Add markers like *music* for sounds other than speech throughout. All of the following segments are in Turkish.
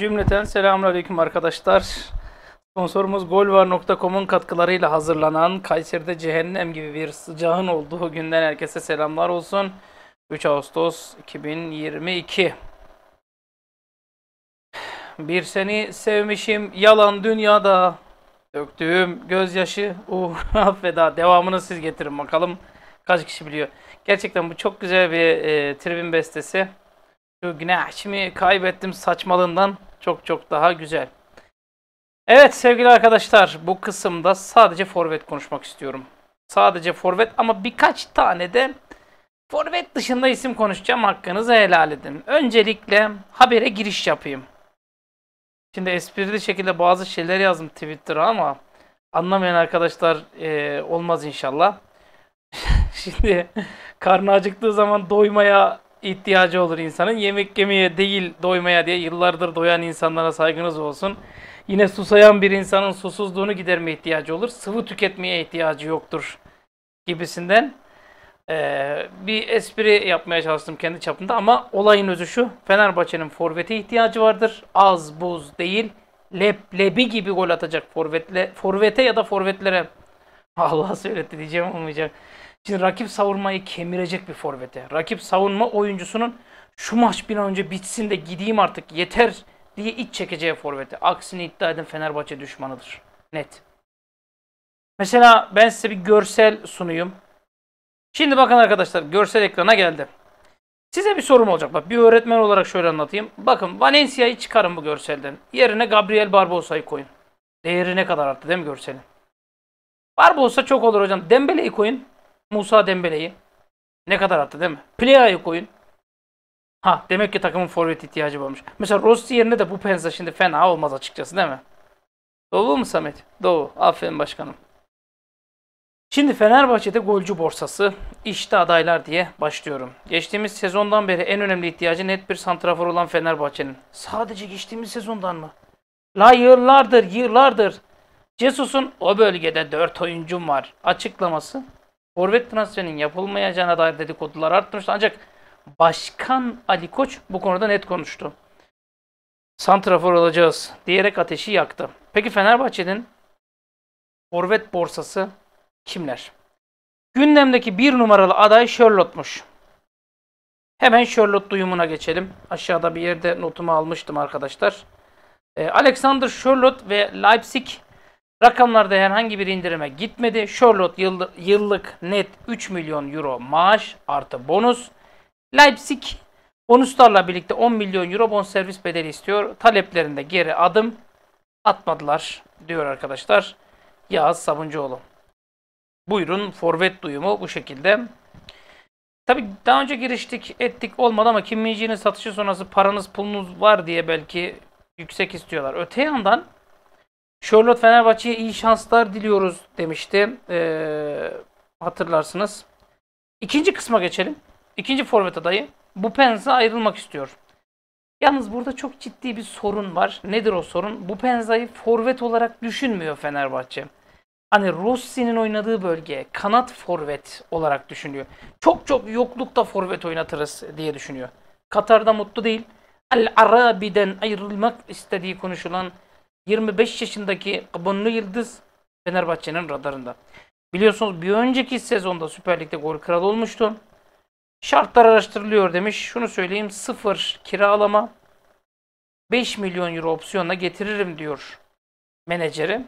Cümleten selamünaleyküm arkadaşlar. Sponsorumuz golvar.com'un katkılarıyla hazırlanan Kayseri'de cehennem gibi bir sıcağın olduğu günden herkese selamlar olsun. 3 Ağustos 2022. Bir seni sevmişim yalan dünyada. Döktüğüm gözyaşı uğruna uh, *laughs* feda. Devamını siz getirin bakalım. Kaç kişi biliyor. Gerçekten bu çok güzel bir e, tribün bestesi. Şu günah kaybettim saçmalığından çok çok daha güzel. Evet sevgili arkadaşlar bu kısımda sadece forvet konuşmak istiyorum. Sadece forvet ama birkaç tane de forvet dışında isim konuşacağım hakkınızı helal edin. Öncelikle habere giriş yapayım. Şimdi esprili şekilde bazı şeyler yazdım Twitter'a ama anlamayan arkadaşlar e, olmaz inşallah. *laughs* Şimdi karnı acıktığı zaman doymaya ihtiyacı olur insanın. Yemek yemeye değil doymaya diye yıllardır doyan insanlara saygınız olsun. Yine susayan bir insanın susuzluğunu gidermeye ihtiyacı olur. Sıvı tüketmeye ihtiyacı yoktur gibisinden ee, bir espri yapmaya çalıştım kendi çapında ama olayın özü şu. Fenerbahçe'nin forvete ihtiyacı vardır. Az buz değil. Leblebi gibi gol atacak forvetle, forvete ya da forvetlere. *laughs* Allah söyletti diyeceğim olmayacak. Şimdi rakip savunmayı kemirecek bir forvete. Rakip savunma oyuncusunun şu maç bir an önce bitsin de gideyim artık yeter diye iç çekeceği forvete. Aksini iddia eden Fenerbahçe düşmanıdır. Net. Mesela ben size bir görsel sunayım. Şimdi bakın arkadaşlar görsel ekrana geldi. Size bir sorum olacak. Bak bir öğretmen olarak şöyle anlatayım. Bakın Valencia'yı çıkarın bu görselden. Yerine Gabriel Barbosa'yı koyun. Değeri ne kadar arttı değil mi görselin? Barbosa çok olur hocam. Dembele'yi koyun. Musa Dembele'yi. Ne kadar attı değil mi? Playa'yı koyun. Ha demek ki takımın forvet ihtiyacı varmış. Mesela Rossi yerine de bu penza şimdi fena olmaz açıkçası değil mi? Doğru mu Samet? Doğru. Aferin başkanım. Şimdi Fenerbahçe'de golcü borsası işte adaylar diye başlıyorum. Geçtiğimiz sezondan beri en önemli ihtiyacı net bir santrafor olan Fenerbahçe'nin. Sadece geçtiğimiz sezondan mı? La yıllardır yıllardır Cesus'un o bölgede 4 oyuncum var açıklaması forvet transferinin yapılmayacağına dair dedikodular artmıştı. Ancak Başkan Ali Koç bu konuda net konuştu. Santrafor alacağız diyerek ateşi yaktı. Peki Fenerbahçe'nin forvet borsası kimler? Gündemdeki bir numaralı aday Charlotte'muş. Hemen Charlotte duyumuna geçelim. Aşağıda bir yerde notumu almıştım arkadaşlar. Ee, Alexander Charlotte ve Leipzig Rakamlarda herhangi bir indirime gitmedi. Charlotte yıllık net 3 milyon euro maaş artı bonus. Leipzig bonuslarla birlikte 10 milyon euro bonservis bedeli istiyor. Taleplerinde geri adım atmadılar diyor arkadaşlar Yağız Sabuncuoğlu. Buyurun forvet duyumu bu şekilde. Tabi daha önce giriştik ettik olmadı ama Kim Minji'nin satışı sonrası paranız pulunuz var diye belki yüksek istiyorlar. Öte yandan Charlotte Fenerbahçe'ye iyi şanslar diliyoruz demişti. Ee, hatırlarsınız. İkinci kısma geçelim. İkinci forvet adayı. Bu Penza ayrılmak istiyor. Yalnız burada çok ciddi bir sorun var. Nedir o sorun? Bu Penza'yı forvet olarak düşünmüyor Fenerbahçe. Hani Rossi'nin oynadığı bölge kanat forvet olarak düşünüyor. Çok çok yoklukta forvet oynatırız diye düşünüyor. Katar'da mutlu değil. Al-Arabi'den ayrılmak istediği konuşulan 25 yaşındaki Bonlu Yıldız Fenerbahçe'nin radarında. Biliyorsunuz bir önceki sezonda Süper Lig'de gol kralı olmuştu. Şartlar araştırılıyor demiş. Şunu söyleyeyim sıfır kiralama 5 milyon euro opsiyonla getiririm diyor menajeri.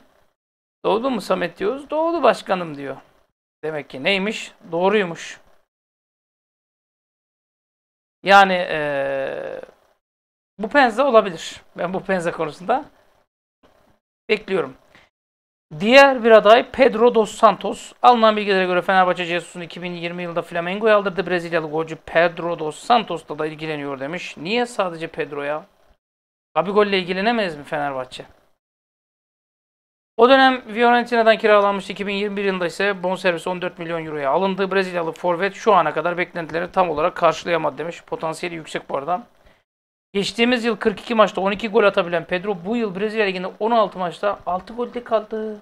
Doğdu mu Samet diyoruz. Doğdu başkanım diyor. Demek ki neymiş? Doğruymuş. Yani ee, bu penze olabilir. Ben bu penze konusunda bekliyorum. Diğer bir aday Pedro dos Santos. Alınan bilgilere göre Fenerbahçe Jesus'un 2020 yılında Flamengo'ya aldırdı. Brezilyalı golcü Pedro dos Santos'la da ilgileniyor demiş. Niye sadece Pedro'ya? Gabigolle ilgilenemez mi Fenerbahçe? O dönem Fiorentina'dan kiralanmış 2021 yılında ise bonservis 14 milyon euroya alındı. Brezilyalı forvet şu ana kadar beklentileri tam olarak karşılayamadı demiş. Potansiyeli yüksek bu arada. Geçtiğimiz yıl 42 maçta 12 gol atabilen Pedro bu yıl Brezilya Ligi'nde 16 maçta 6 golde kaldı.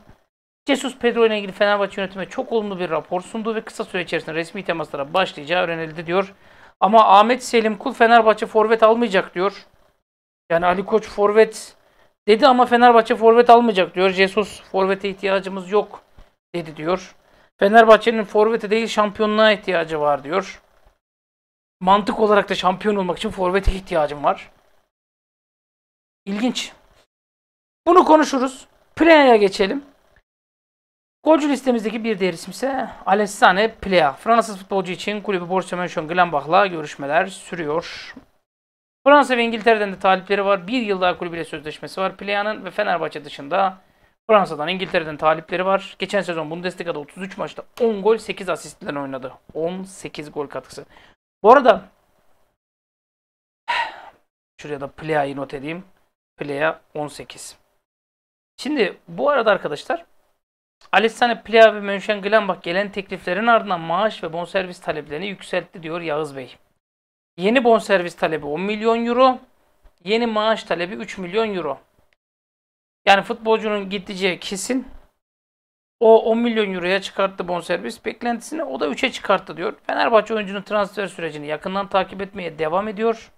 Jesus Pedro ile ilgili Fenerbahçe yönetime çok olumlu bir rapor sundu ve kısa süre içerisinde resmi temaslara başlayacağı öğrenildi diyor. Ama Ahmet Selim Kul Fenerbahçe forvet almayacak diyor. Yani Ali Koç forvet dedi ama Fenerbahçe forvet almayacak diyor. Jesus forvete ihtiyacımız yok dedi diyor. Fenerbahçe'nin forvete değil şampiyonluğa ihtiyacı var diyor. Mantık olarak da şampiyon olmak için forvete ihtiyacım var. İlginç. Bunu konuşuruz. Playa'ya geçelim. Golcü listemizdeki bir diğer isim ise Alessane Plea. Fransız futbolcu için kulübü Borussia Mönchengladbach'la görüşmeler sürüyor. Fransa ve İngiltere'den de talipleri var. Bir yıl daha kulübüyle sözleşmesi var. Plea'nın ve Fenerbahçe dışında Fransa'dan, İngiltere'den talipleri var. Geçen sezon Bundesliga'da 33 maçta 10 gol, 8 asistlen oynadı. 18 gol katkısı. Bu arada şuraya da play'i not edeyim. Play'a 18. Şimdi bu arada arkadaşlar Alessane Plea ve Mönchengladbach gelen tekliflerin ardından maaş ve bonservis taleplerini yükseltti diyor Yağız Bey. Yeni bonservis talebi 10 milyon euro, yeni maaş talebi 3 milyon euro. Yani futbolcunun gideceği kesin o 10 milyon euroya çıkarttı bonservis beklentisini. O da 3'e çıkarttı diyor. Fenerbahçe oyuncunun transfer sürecini yakından takip etmeye devam ediyor.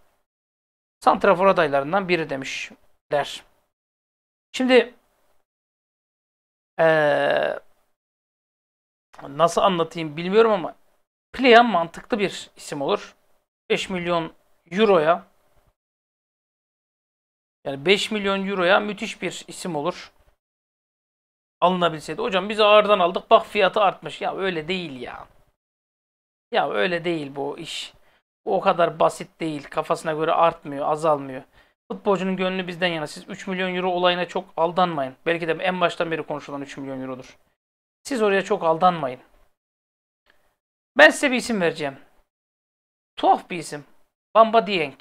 Santrafor adaylarından biri demişler. Şimdi ee, nasıl anlatayım bilmiyorum ama Playan mantıklı bir isim olur. 5 milyon euroya yani 5 milyon euroya müthiş bir isim olur alınabilseydi. Hocam biz ağırdan aldık bak fiyatı artmış. Ya öyle değil ya. Ya öyle değil bu iş. Bu o kadar basit değil. Kafasına göre artmıyor, azalmıyor. Futbolcunun gönlü bizden yana. Siz 3 milyon euro olayına çok aldanmayın. Belki de en baştan beri konuşulan 3 milyon eurodur. Siz oraya çok aldanmayın. Ben size bir isim vereceğim. Tuhaf bir isim. Bamba Dieng.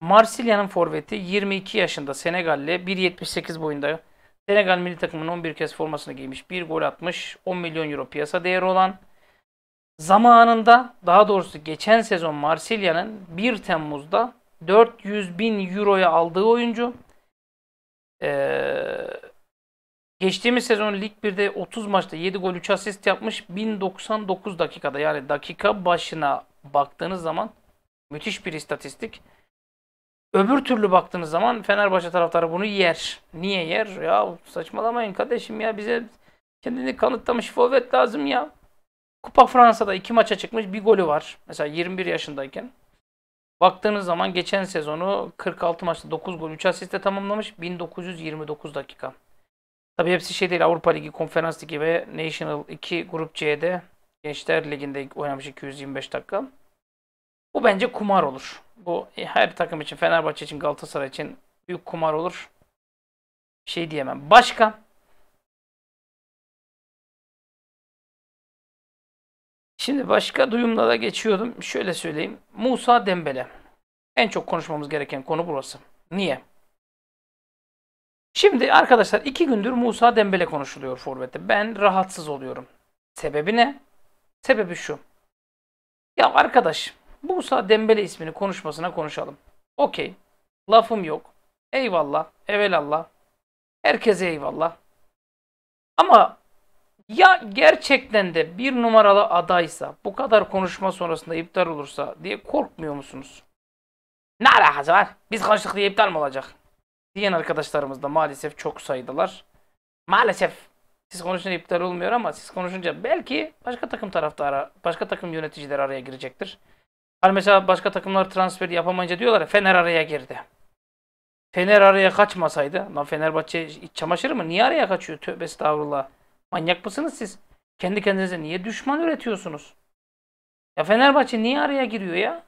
Marsilya'nın forveti 22 yaşında Senegal'le 1.78 boyunda Senegal milli takımının 11 kez formasını giymiş, 1 gol atmış, 10 milyon euro piyasa değeri olan. Zamanında daha doğrusu geçen sezon Marsilya'nın 1 Temmuz'da 400 bin euroya aldığı oyuncu. Ee, geçtiğimiz sezon Lig 1'de 30 maçta 7 gol 3 asist yapmış. 1099 dakikada yani dakika başına baktığınız zaman müthiş bir istatistik. Öbür türlü baktığınız zaman Fenerbahçe taraftarı bunu yer. Niye yer? Ya saçmalamayın kardeşim ya bize kendini kanıtlamış forvet lazım ya. Kupa Fransa'da iki maça çıkmış bir golü var. Mesela 21 yaşındayken. Baktığınız zaman geçen sezonu 46 maçta 9 gol 3 asiste tamamlamış 1929 dakika. Tabi hepsi şey değil Avrupa Ligi, Konferans Ligi ve National 2 Grup C'de Gençler Ligi'nde oynamış 225 dakika. Bu bence kumar olur. Bu e, her takım için, Fenerbahçe için, Galatasaray için büyük kumar olur. Bir şey diyemem. Başka? Şimdi başka duyumlara geçiyordum. Şöyle söyleyeyim. Musa Dembele. En çok konuşmamız gereken konu burası. Niye? Şimdi arkadaşlar iki gündür Musa Dembele konuşuluyor Forvet'te. Ben rahatsız oluyorum. Sebebi ne? Sebebi şu. Ya arkadaş Musa Dembele ismini konuşmasına konuşalım. Okey. Lafım yok. Eyvallah. Evelallah. Herkese eyvallah. Ama ya gerçekten de bir numaralı adaysa bu kadar konuşma sonrasında iptal olursa diye korkmuyor musunuz? Ne alakası var? Biz konuştuk diye iptal mi olacak? Diyen arkadaşlarımız da maalesef çok saydılar. Maalesef siz konuşunca iptal olmuyor ama siz konuşunca belki başka takım taraftarı, başka takım yöneticileri araya girecektir. Hani mesela başka takımlar transfer yapamayınca diyorlar ya Fener araya girdi. Fener araya kaçmasaydı. Lan Fenerbahçe iç çamaşırı mı? Niye araya kaçıyor? Tövbe estağfurullah. Manyak mısınız siz? Kendi kendinize niye düşman üretiyorsunuz? Ya Fenerbahçe niye araya giriyor ya?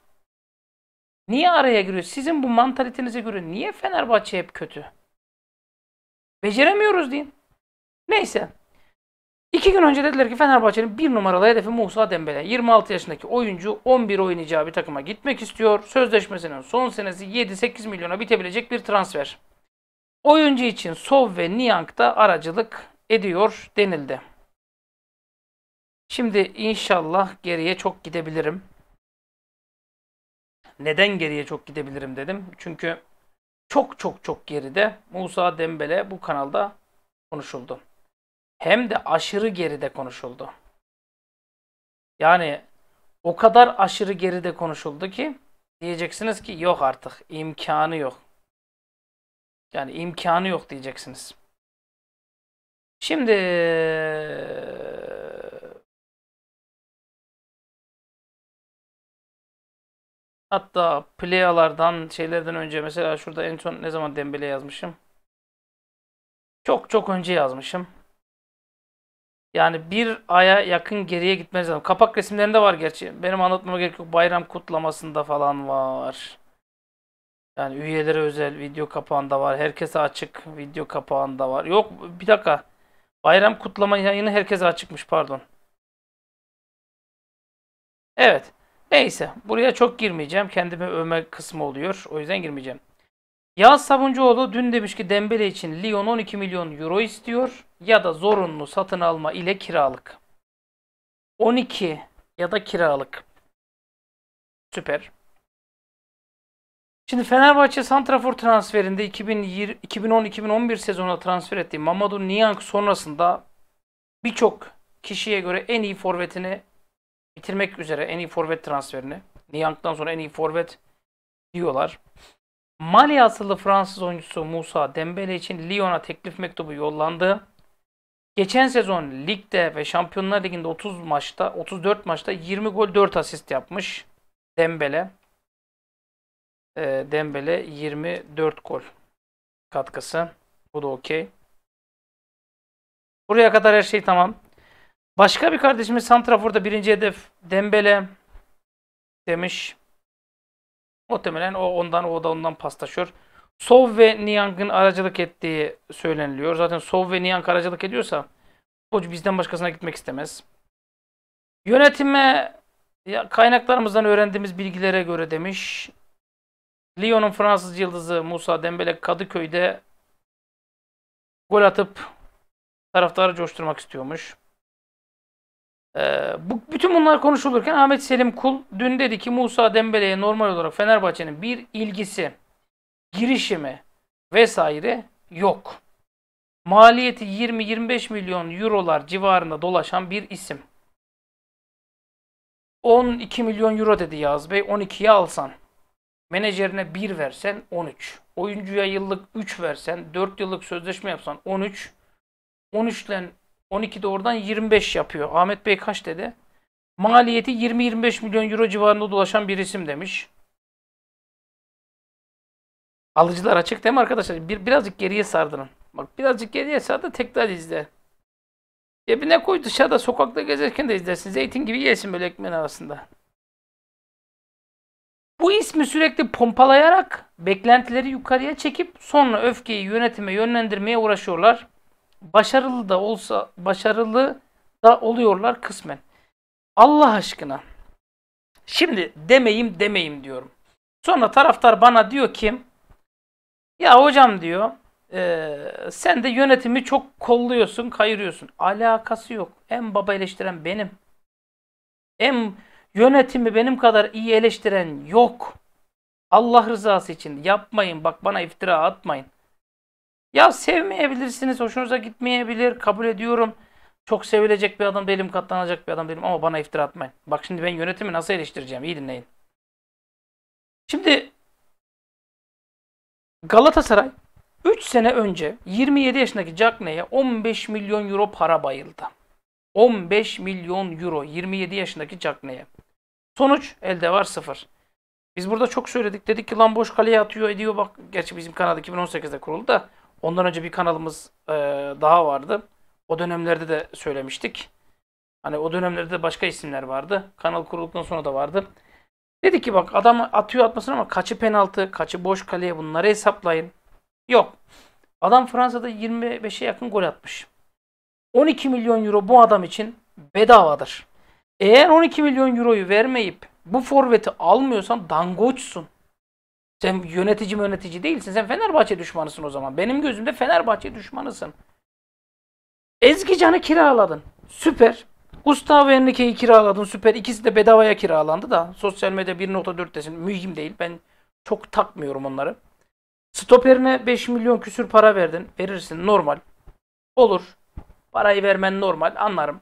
Niye araya giriyor? Sizin bu mantalitenize göre niye Fenerbahçe hep kötü? Beceremiyoruz deyin. Neyse. İki gün önce dediler ki Fenerbahçe'nin bir numaralı hedefi Musa Dembele. 26 yaşındaki oyuncu 11 oynayacağı bir takıma gitmek istiyor. Sözleşmesinin son senesi 7-8 milyona bitebilecek bir transfer. Oyuncu için Sov ve Niang da aracılık ediyor denildi. Şimdi inşallah geriye çok gidebilirim. Neden geriye çok gidebilirim dedim. Çünkü çok çok çok geride Musa Dembele bu kanalda konuşuldu hem de aşırı geride konuşuldu. Yani o kadar aşırı geride konuşuldu ki diyeceksiniz ki yok artık imkanı yok. Yani imkanı yok diyeceksiniz. Şimdi hatta playalardan şeylerden önce mesela şurada en son ne zaman Dembele yazmışım? Çok çok önce yazmışım. Yani bir aya yakın geriye gitmeniz lazım. Kapak resimlerinde var gerçi. Benim anlatmama gerek yok. Bayram kutlamasında falan var. Yani üyelere özel video kapağında var. Herkese açık video kapağında var. Yok bir dakika. Bayram kutlama yayını herkese açıkmış pardon. Evet. Neyse. Buraya çok girmeyeceğim. Kendimi övme kısmı oluyor. O yüzden girmeyeceğim. Yağız Sabuncuoğlu dün demiş ki Dembele için Lyon 12 milyon euro istiyor ya da zorunlu satın alma ile kiralık. 12 ya da kiralık. Süper. Şimdi Fenerbahçe Santrafor transferinde 2010-2011 sezonunda transfer ettiği Mamadou Niang sonrasında birçok kişiye göre en iyi forvetini bitirmek üzere en iyi forvet transferini. Niang'dan sonra en iyi forvet diyorlar. Mali asıllı Fransız oyuncusu Musa Dembele için Lyon'a teklif mektubu yollandı. Geçen sezon ligde ve Şampiyonlar Ligi'nde 30 maçta, 34 maçta 20 gol 4 asist yapmış Dembele. E, Dembele 24 gol katkısı. Bu da okey. Buraya kadar her şey tamam. Başka bir kardeşimiz Santrafor'da birinci hedef Dembele demiş. Muhtemelen o ondan o da ondan paslaşıyor. Sov ve Niang'ın aracılık ettiği söyleniliyor. Zaten Sov ve Niang aracılık ediyorsa futbolcu bizden başkasına gitmek istemez. Yönetime ya kaynaklarımızdan öğrendiğimiz bilgilere göre demiş. Lyon'un Fransız yıldızı Musa Dembele Kadıköy'de gol atıp taraftarı coşturmak istiyormuş. Ee, bu, bütün bunlar konuşulurken Ahmet Selim Kul dün dedi ki Musa Dembele'ye normal olarak Fenerbahçe'nin bir ilgisi girişimi vesaire yok. Maliyeti 20-25 milyon eurolar civarında dolaşan bir isim. 12 milyon euro dedi Yağız Bey. 12'ye alsan. Menajerine 1 versen 13. Oyuncuya yıllık 3 versen, 4 yıllık sözleşme yapsan 13. 13'ten 12 de oradan 25 yapıyor. Ahmet Bey kaç dedi? Maliyeti 20-25 milyon euro civarında dolaşan bir isim demiş. Alıcılar açık değil mi arkadaşlar? Bir, birazcık geriye sardırın. Bak birazcık geriye sardı tekrar izle. Cebine koy dışarıda sokakta gezerken de izlersin. Zeytin gibi yesin böyle ekmeğin arasında. Bu ismi sürekli pompalayarak beklentileri yukarıya çekip sonra öfkeyi yönetime yönlendirmeye uğraşıyorlar. Başarılı da olsa başarılı da oluyorlar kısmen. Allah aşkına. Şimdi demeyim demeyim diyorum. Sonra taraftar bana diyor ki ya hocam diyor e, sen de yönetimi çok kolluyorsun, kayırıyorsun. Alakası yok. En baba eleştiren benim. En yönetimi benim kadar iyi eleştiren yok. Allah rızası için yapmayın. Bak bana iftira atmayın. Ya sevmeyebilirsiniz, hoşunuza gitmeyebilir, kabul ediyorum. Çok sevilecek bir adam değilim, katlanacak bir adam değilim ama bana iftira atmayın. Bak şimdi ben yönetimi nasıl eleştireceğim, İyi dinleyin. Şimdi Galatasaray 3 sene önce 27 yaşındaki Cagney'e 15 milyon euro para bayıldı. 15 milyon euro 27 yaşındaki Cagney'e. Sonuç elde var sıfır. Biz burada çok söyledik. Dedik ki lan boş kaleye atıyor ediyor bak. Gerçi bizim kanal 2018'de kuruldu da ondan önce bir kanalımız e, daha vardı. O dönemlerde de söylemiştik. Hani o dönemlerde de başka isimler vardı. Kanal kurulduktan sonra da vardı. Dedi ki bak adam atıyor atmasın ama kaçı penaltı, kaçı boş kaleye bunları hesaplayın. Yok. Adam Fransa'da 25'e yakın gol atmış. 12 milyon euro bu adam için bedavadır. Eğer 12 milyon euroyu vermeyip bu forveti almıyorsan dangoçsun. Sen yönetici yönetici değilsin. Sen Fenerbahçe düşmanısın o zaman. Benim gözümde Fenerbahçe düşmanısın. Ezgi Can'ı kiraladın. Süper. Gustavo Henrique'yi kiraladın süper. İkisi de bedavaya kiralandı da. Sosyal medya desin, Mühim değil. Ben çok takmıyorum onları. Stoperine 5 milyon küsür para verdin. Verirsin normal. Olur. Parayı vermen normal. Anlarım.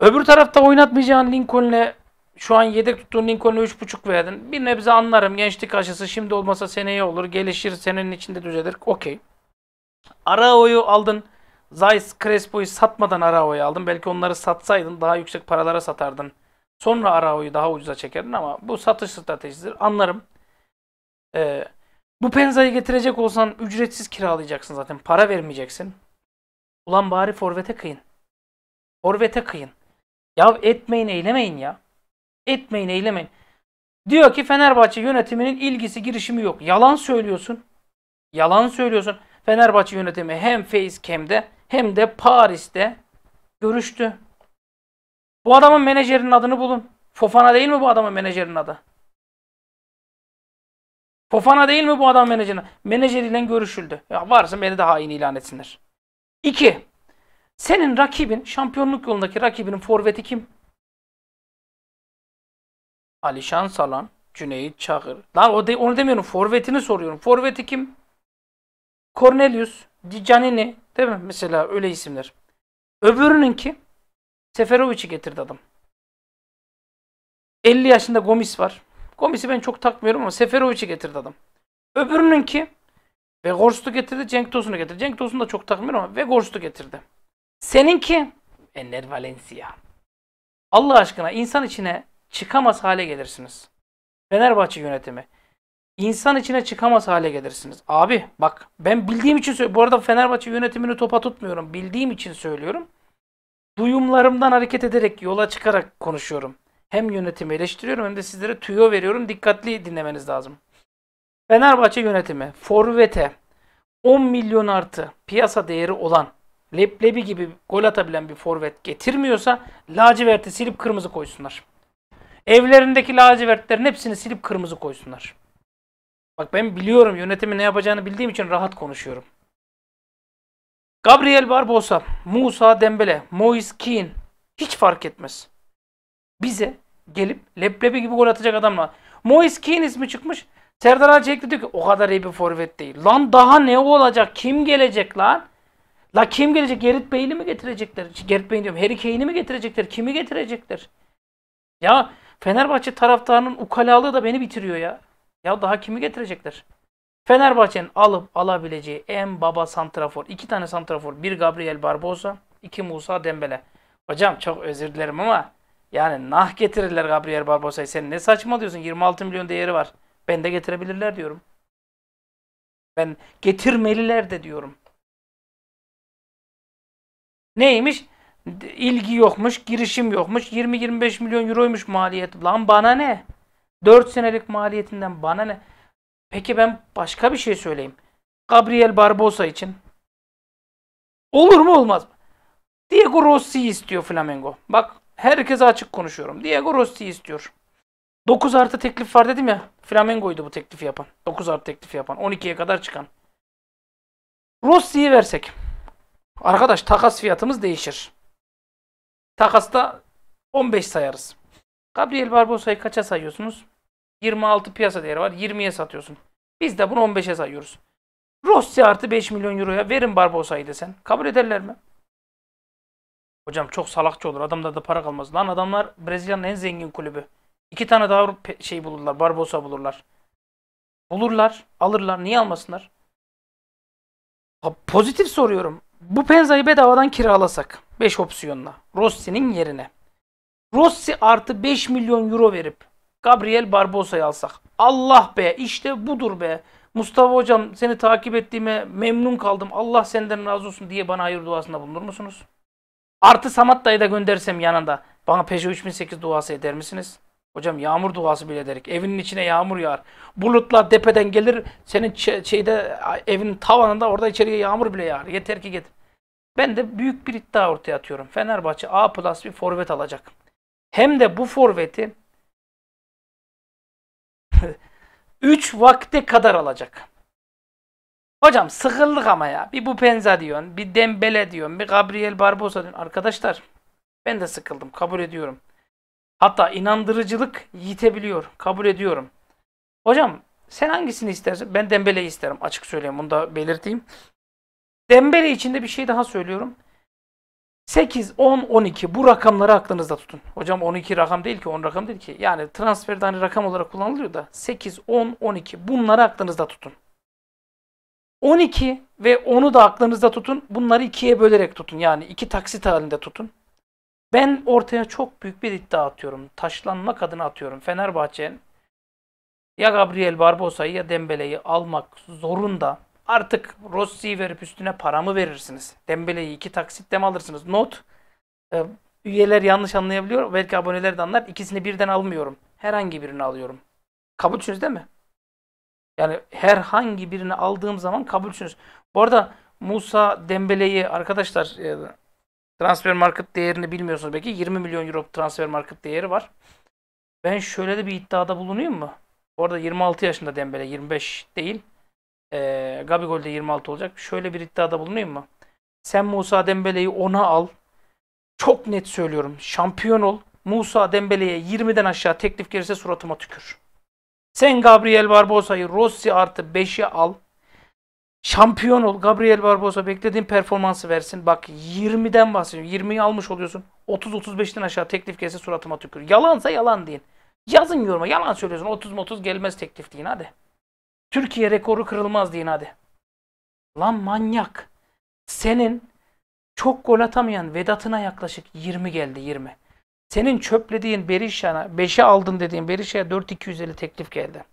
Öbür tarafta oynatmayacağın Lincoln'le şu an yedek tuttuğun Lincoln'e 3.5 verdin. Bir nebze anlarım. Gençlik aşısı şimdi olmasa seneye olur. Gelişir senenin içinde düzelir. Okey. oyu aldın. Zayis Crespo'yu satmadan Arao'yu aldım. Belki onları satsaydın daha yüksek paralara satardın. Sonra Arao'yu daha ucuza çekerdin ama bu satış stratejidir. Anlarım. Ee, bu Penza'yı getirecek olsan ücretsiz kiralayacaksın zaten. Para vermeyeceksin. Ulan bari Forvet'e kıyın. Forvet'e kıyın. Ya etmeyin eylemeyin ya. Etmeyin eylemeyin. Diyor ki Fenerbahçe yönetiminin ilgisi girişimi yok. Yalan söylüyorsun. Yalan söylüyorsun. Fenerbahçe yönetimi hem Facecam'de hem de Paris'te görüştü. Bu adamın menajerinin adını bulun. Fofana değil mi bu adamın menajerinin adı? Fofana değil mi bu adam menajerine? Menajeriyle görüşüldü. Ya varsa beni daha iyi ilan etsinler. 2. Senin rakibin, şampiyonluk yolundaki rakibinin forveti kim? Alişan Salan, Cüneyt Çağır. Lan o de, onu demiyorum. Forvetini soruyorum. Forveti kim? Cornelius, Dicanini, Değil mi? Mesela öyle isimler. Öbürünün ki Seferovic'i getirdi adam. 50 yaşında Gomis var. Gomis'i ben çok takmıyorum ama Seferovic'i getirdi adam. Öbürünün ki Vegorst'u getirdi, Cenk Tosun'u getirdi. Cenk Tosun'u da çok takmıyorum ama Vegorst'u getirdi. Seninki Enner Valencia. Allah aşkına insan içine çıkamaz hale gelirsiniz. Fenerbahçe yönetimi insan içine çıkamaz hale gelirsiniz. Abi bak ben bildiğim için bu arada Fenerbahçe yönetimini topa tutmuyorum. Bildiğim için söylüyorum. Duyumlarımdan hareket ederek yola çıkarak konuşuyorum. Hem yönetimi eleştiriyorum hem de sizlere tüyo veriyorum. Dikkatli dinlemeniz lazım. Fenerbahçe yönetimi forvete 10 milyon artı piyasa değeri olan leblebi gibi gol atabilen bir forvet getirmiyorsa laciverti silip kırmızı koysunlar. Evlerindeki lacivertlerin hepsini silip kırmızı koysunlar. Bak ben biliyorum yönetimi ne yapacağını bildiğim için rahat konuşuyorum. Gabriel Barbosa, Musa Dembele, Moise Keane hiç fark etmez. Bize gelip leblebi gibi gol atacak adamlar. Moise Keane ismi çıkmış. Serdar Alçekli diyor ki o kadar iyi bir forvet değil. Lan daha ne olacak? Kim gelecek lan? La kim gelecek? Gerrit Bey'ini mi getirecekler? Gerrit Bey diyorum. Harry Kane'i mi getirecekler? Kimi getirecekler? Ya Fenerbahçe taraftarının ukalalığı da beni bitiriyor ya. Ya daha kimi getirecekler? Fenerbahçe'nin alıp alabileceği en baba santrafor. iki tane santrafor. Bir Gabriel Barbosa, iki Musa Dembele. Hocam çok özür dilerim ama yani nah getirirler Gabriel Barbosa'yı. Sen ne saçma diyorsun? 26 milyon değeri var. Ben de getirebilirler diyorum. Ben getirmeliler de diyorum. Neymiş? İlgi yokmuş, girişim yokmuş. 20-25 milyon euroymuş maliyet. Lan bana ne? 4 senelik maliyetinden bana ne? Peki ben başka bir şey söyleyeyim. Gabriel Barbosa için. Olur mu olmaz mı? Diego Rossi istiyor Flamengo. Bak herkese açık konuşuyorum. Diego Rossi istiyor. 9 artı teklif var dedim ya. Flamengo'ydu bu teklifi yapan. 9 artı teklifi yapan. 12'ye kadar çıkan. Rossi'yi versek. Arkadaş takas fiyatımız değişir. Takasta 15 sayarız. Gabriel Barbosa'yı kaça sayıyorsunuz? 26 piyasa değeri var. 20'ye satıyorsun. Biz de bunu 15'e sayıyoruz. Rossi artı 5 milyon euroya verin Barbosa'yı desen. Kabul ederler mi? Hocam çok salakça olur. Adamda da para kalmaz. Lan adamlar Brezilya'nın en zengin kulübü. İki tane daha şey bulurlar. Barbosa bulurlar. Bulurlar. Alırlar. Niye almasınlar? pozitif soruyorum. Bu Penza'yı bedavadan kiralasak. 5 opsiyonla. Rossi'nin yerine. Rossi artı 5 milyon euro verip Gabriel Barbosa'yı alsak. Allah be işte budur be. Mustafa hocam seni takip ettiğime memnun kaldım. Allah senden razı olsun diye bana hayır duasında bulunur musunuz? Artı Samat dayı da göndersem yanında bana Peugeot 3008 duası eder misiniz? Hocam yağmur duası bile ederek. Evinin içine yağmur yağar. Bulutlar tepeden gelir. Senin şeyde evin tavanında orada içeriye yağmur bile yağar. Yeter ki getir. Ben de büyük bir iddia ortaya atıyorum. Fenerbahçe A plus bir forvet alacak. Hem de bu forveti 3 *laughs* vakte kadar alacak. Hocam sıkıldık ama ya. Bir bu Penza diyorsun, bir Dembele diyorsun, bir Gabriel Barbosa diyorsun. Arkadaşlar ben de sıkıldım. Kabul ediyorum. Hatta inandırıcılık yitebiliyor. Kabul ediyorum. Hocam sen hangisini istersin? Ben Dembele'yi isterim. Açık söyleyeyim. Bunu da belirteyim. Dembele için de bir şey daha söylüyorum. 8, 10, 12 bu rakamları aklınızda tutun. Hocam 12 rakam değil ki 10 rakam değil ki. Yani transferde hani rakam olarak kullanılıyor da 8, 10, 12 bunları aklınızda tutun. 12 ve 10'u da aklınızda tutun. Bunları ikiye bölerek tutun. Yani iki taksit halinde tutun. Ben ortaya çok büyük bir iddia atıyorum. Taşlanmak adına atıyorum. Fenerbahçe'nin ya Gabriel Barbosa'yı ya Dembele'yi almak zorunda. Artık Rossi'yi verip üstüne paramı verirsiniz? Dembele'yi iki taksitle mi alırsınız? Not. E, üyeler yanlış anlayabiliyor. Belki aboneler de anlar. İkisini birden almıyorum. Herhangi birini alıyorum. Kabulsünüz değil mi? Yani herhangi birini aldığım zaman kabulsünüz. Bu arada Musa Dembele'yi arkadaşlar e, transfer market değerini bilmiyorsunuz belki. 20 milyon euro transfer market değeri var. Ben şöyle de bir iddiada bulunuyor mu? Bu arada 26 yaşında Dembele 25 değil. E, ee, Gabigol de 26 olacak. Şöyle bir iddiada bulunayım mı? Sen Musa Dembele'yi 10'a al. Çok net söylüyorum. Şampiyon ol. Musa Dembele'ye 20'den aşağı teklif gelirse suratıma tükür. Sen Gabriel Barbosa'yı Rossi artı 5'e al. Şampiyon ol. Gabriel Barbosa beklediğin performansı versin. Bak 20'den bahsediyorum. 20'yi almış oluyorsun. 30-35'ten aşağı teklif gelse suratıma tükür. Yalansa yalan deyin. Yazın yoruma. Yalan söylüyorsun. 30-30 gelmez teklif deyin hadi. Türkiye rekoru kırılmaz deyin hadi. Lan manyak. Senin çok gol atamayan Vedat'ına yaklaşık 20 geldi 20. Senin çöplediğin Berisha'na 5'e aldın dediğin Berisha'ya 4250 teklif geldi.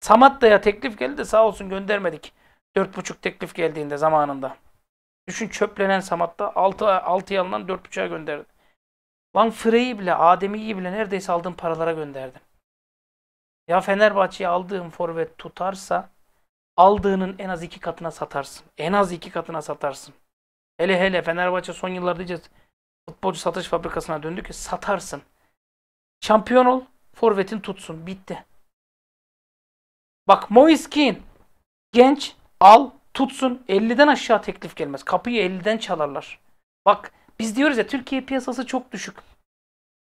Samatta'ya teklif geldi de sağ olsun göndermedik. 4.5 teklif geldiğinde zamanında. Düşün çöplenen Samatta 6 6 yanından 4.5'a gönderdi. Lan Frey'i bile, Adem'iyi bile neredeyse aldığın paralara gönderdin. Ya Fenerbahçe'ye aldığın forvet tutarsa aldığının en az iki katına satarsın. En az iki katına satarsın. Hele hele Fenerbahçe son yıllarda iyice futbolcu satış fabrikasına döndü ki satarsın. Şampiyon ol, forvetin tutsun. Bitti. Bak Moiskin genç al tutsun 50'den aşağı teklif gelmez. Kapıyı 50'den çalarlar. Bak biz diyoruz ya Türkiye piyasası çok düşük.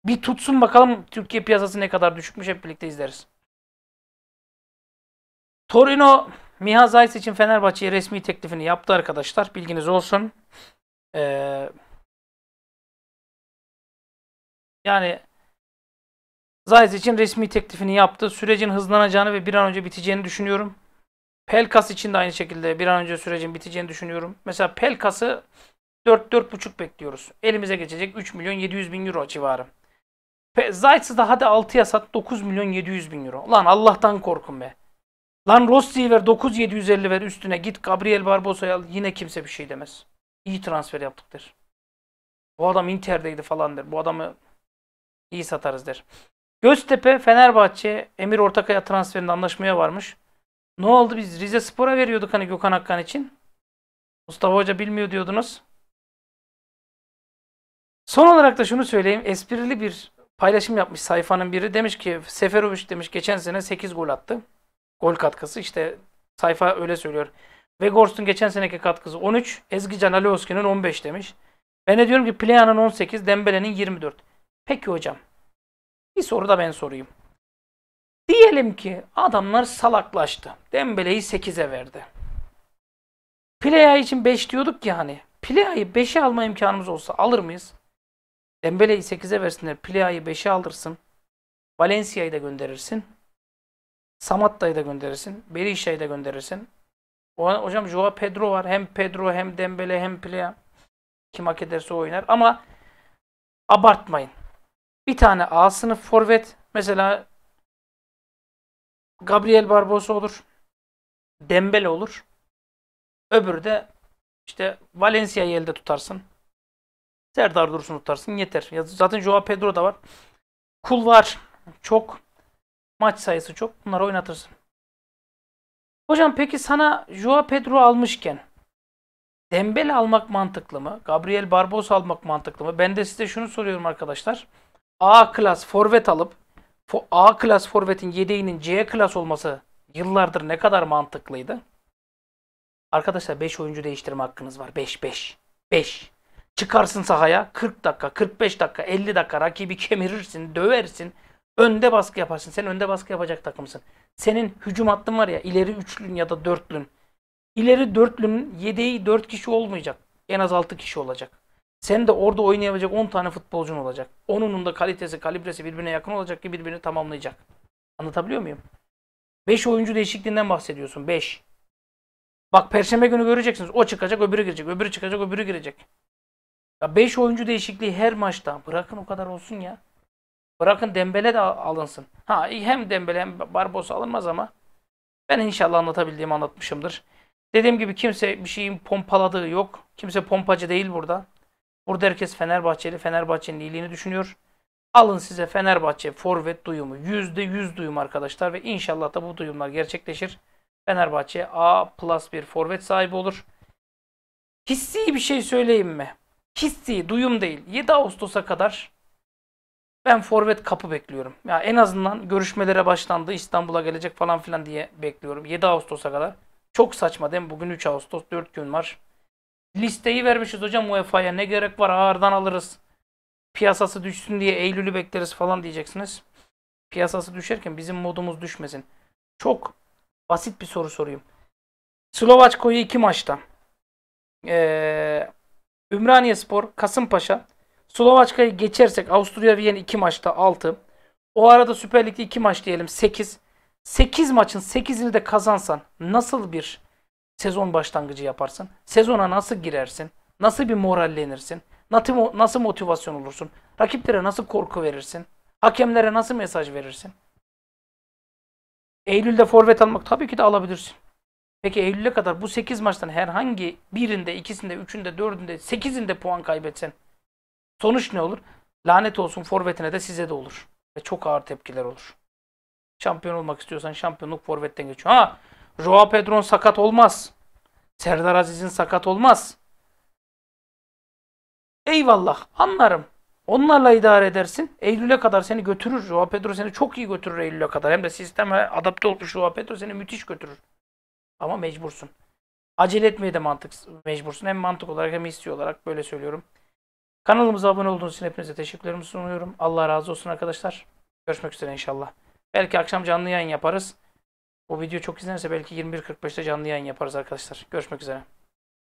Bir tutsun bakalım Türkiye piyasası ne kadar düşükmüş hep birlikte izleriz. Torino Miha Zayt için Fenerbahçe'ye resmi teklifini yaptı arkadaşlar. Bilginiz olsun. Ee, yani Zayt için resmi teklifini yaptı. Sürecin hızlanacağını ve bir an önce biteceğini düşünüyorum. Pelkas için de aynı şekilde bir an önce sürecin biteceğini düşünüyorum. Mesela Pelkas'ı 4-4,5 bekliyoruz. Elimize geçecek 3 milyon 700 bin euro civarı. Zayt'sı da hadi 6'ya sat 9 milyon 700 bin euro. Lan Allah'tan korkun be. Lan Rossi'yi ver 9750 ver üstüne git Gabriel Barbosa'yı al yine kimse bir şey demez. İyi transfer yaptık der. Bu adam Inter'deydi falan der. Bu adamı iyi satarız der. Göztepe Fenerbahçe Emir Ortakaya transferinde anlaşmaya varmış. Ne oldu biz Rize Spor'a veriyorduk hani Gökhan Akkan için. Mustafa Hoca bilmiyor diyordunuz. Son olarak da şunu söyleyeyim. Esprili bir paylaşım yapmış sayfanın biri. Demiş ki Seferovic demiş geçen sene 8 gol attı. Gol katkısı işte sayfa öyle söylüyor. Vegors'un geçen seneki katkısı 13. Ezgican Alioski'nin 15 demiş. Ben de diyorum ki Pleya'nın 18, Dembele'nin 24. Peki hocam. Bir soru da ben sorayım. Diyelim ki adamlar salaklaştı. Dembele'yi 8'e verdi. Pleya için 5 diyorduk ki hani. Pleya'yı 5'e alma imkanımız olsa alır mıyız? Dembele'yi 8'e versinler. Pleya'yı 5'e alırsın. Valencia'yı da gönderirsin. Samatta'yı da gönderirsin. Berisha'yı da gönderirsin. O, hocam Joao Pedro var. Hem Pedro hem Dembele hem Plea. Kim hak ederse oynar. Ama abartmayın. Bir tane A sınıf forvet mesela Gabriel Barbosa olur. Dembele olur. Öbürü de işte Valencia'yı elde tutarsın. Serdar Dursun tutarsın yeter. Zaten Joao Pedro da var. Kul var. Çok Maç sayısı çok. Bunları oynatırsın. Hocam peki sana João Pedro almışken Dembele almak mantıklı mı? Gabriel Barbosa almak mantıklı mı? Ben de size şunu soruyorum arkadaşlar. A klas forvet alıp A klas forvetin yedeğinin C klas olması yıllardır ne kadar mantıklıydı? Arkadaşlar 5 oyuncu değiştirme hakkınız var. 5 5 5. Çıkarsın sahaya 40 dakika, 45 dakika, 50 dakika rakibi kemirirsin, döversin. Önde baskı yaparsın. Sen önde baskı yapacak takımsın. Senin hücum hattın var ya ileri üçlün ya da dörtlün. İleri dörtlünün yedeği dört kişi olmayacak. En az altı kişi olacak. Sen de orada oynayacak 10 tane futbolcun olacak. Onunun da kalitesi, kalibresi birbirine yakın olacak ki birbirini tamamlayacak. Anlatabiliyor muyum? 5 oyuncu değişikliğinden bahsediyorsun. 5. Bak perşembe günü göreceksiniz. O çıkacak, öbürü girecek. Öbürü çıkacak, öbürü girecek. Ya 5 oyuncu değişikliği her maçta. Bırakın o kadar olsun ya. Bırakın Dembele de alınsın. Ha hem Dembele hem barbosa alınmaz ama ben inşallah anlatabildiğimi anlatmışımdır. Dediğim gibi kimse bir şeyin pompaladığı yok. Kimse pompacı değil burada. Burada herkes Fenerbahçeli, Fenerbahçe'nin iyiliğini düşünüyor. Alın size Fenerbahçe forvet duyumu. Yüzde yüz duyum arkadaşlar ve inşallah da bu duyumlar gerçekleşir. Fenerbahçe A plus bir forvet sahibi olur. Hissi bir şey söyleyeyim mi? Hissi, duyum değil. 7 Ağustos'a kadar ben forvet kapı bekliyorum. Ya en azından görüşmelere başlandı. İstanbul'a gelecek falan filan diye bekliyorum. 7 Ağustos'a kadar. Çok saçma değil mi? Bugün 3 Ağustos 4 gün var. Listeyi vermişiz hocam UEFA'ya. Ne gerek var? Ağırdan alırız. Piyasası düşsün diye Eylül'ü bekleriz falan diyeceksiniz. Piyasası düşerken bizim modumuz düşmesin. Çok basit bir soru sorayım. Slovaçko'yu iki maçta. Ee, Ümraniye Spor, Kasımpaşa, Slovaçka'yı geçersek Avusturya Viyana 2 maçta 6. O arada Süper Lig'de 2 maç diyelim 8. 8 maçın 8'ini de kazansan nasıl bir sezon başlangıcı yaparsın? Sezona nasıl girersin? Nasıl bir morallenirsin? Nasıl motivasyon olursun? Rakiplere nasıl korku verirsin? Hakemlere nasıl mesaj verirsin? Eylül'de forvet almak tabii ki de alabilirsin. Peki Eylül'e kadar bu 8 maçtan herhangi birinde, ikisinde, üçünde, dördünde, sekizinde puan kaybetsen Sonuç ne olur? Lanet olsun forvetine de size de olur. Ve çok ağır tepkiler olur. Şampiyon olmak istiyorsan şampiyonluk forvetten geçiyor. Ha, Joao Pedro'nun sakat olmaz. Serdar Aziz'in sakat olmaz. Eyvallah anlarım. Onlarla idare edersin. Eylül'e kadar seni götürür. Joao Pedro seni çok iyi götürür Eylül'e kadar. Hem de sisteme adapte olmuş Joao Pedro seni müthiş götürür. Ama mecbursun. Acele etmeye de mantık mecbursun. Hem mantık olarak hem istiyor olarak böyle söylüyorum. Kanalımıza abone olduğunuz için hepinize teşekkürlerimi sunuyorum. Allah razı olsun arkadaşlar. Görüşmek üzere inşallah. Belki akşam canlı yayın yaparız. Bu video çok izlenirse belki 21.45'te canlı yayın yaparız arkadaşlar. Görüşmek üzere.